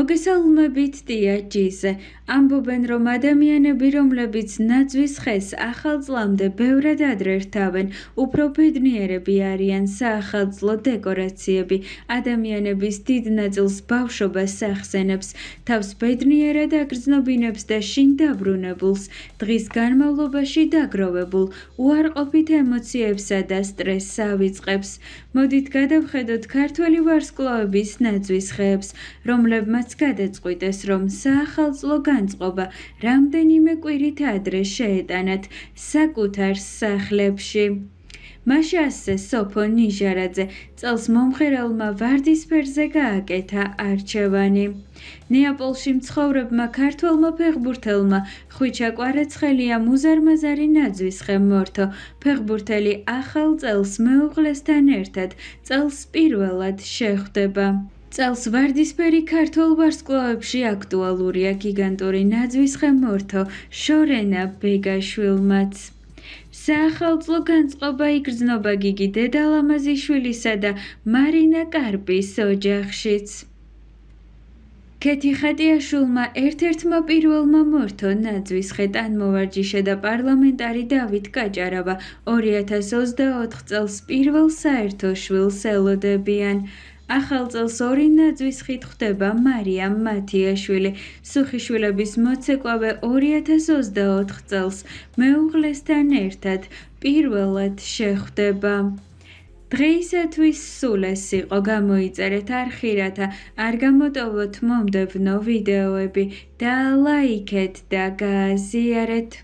მოგესალმებით დიაჯის ამბობენ რომ ადამიანები რომლებიც ნაძვის ხეს ახალწლამდე ბევრად ადრე ერთავენ უფრო ბედნიერები არიან საახალწლო დეკორაციები ადამიანების დიდ ნაწილს ბავშვობას სახსენებს თავს ბედნიერად აგრძნობინებს და შინ დაბრუნებულს დღის განმავლობაში დაგროვებულ უარყოფით ემოციებსა და სტრესს ავიწყებს მოდით გადავხედოთ ქართული ვარსკვლავების ნაძვის ხეებს რომლებმა რაც გადაწყვიტეს, რომ საახალწლო განწყობა რამდენიმე კვირით ადრე შეეტანათ საკუთარ სახლებში. მაშასე სოფონიჟარაძე წელს მომხერალმა ვარდისფერზე გააკეთა არჩევანი. ნეაპოლში მცხოვრებმა ქართველმა ფეხბურთელმა ხუჩა კვარაცხელია მუზარმაზარი ნაძვის ხე მორთო. ფეხბურთელი ახალ წელს მეუღლესთან ერთად წელს პირველად შეხვდება. წელს ვარდისფერი ქართულ ვარსკვლავებში აქტუალურია გიგანტური ნაძვისხე მორთო შორენა ბეგაშვილმაც სახელწლო განწყობა იგრძნობა გიგი დედალამაზი შვილისა და მარინა კარპის ოჯახშიც კეთი ხატიაშულმა ერთ-ერთმა პირველმა მორთო ნაძვისხე თანმოვარჯიშე და პარლამენტარი დავით კაჭარავა 2024 წელს პირველ საერთო შვილს ელოდებიან ახალ წელს ორი ნაძვის ხით ხდება მარია მათიაშვილი სუხიშვილების მოცეკვავე 2024 წელს მეუღლესთან ერთად პირველად შეხვდება დღეისათვის სულ ეს იყო გამოიწერეთ არხირათა არ გამოტოვოთ მომდევნო ვიდეოები და ლაიქეთ და გააზიარეთ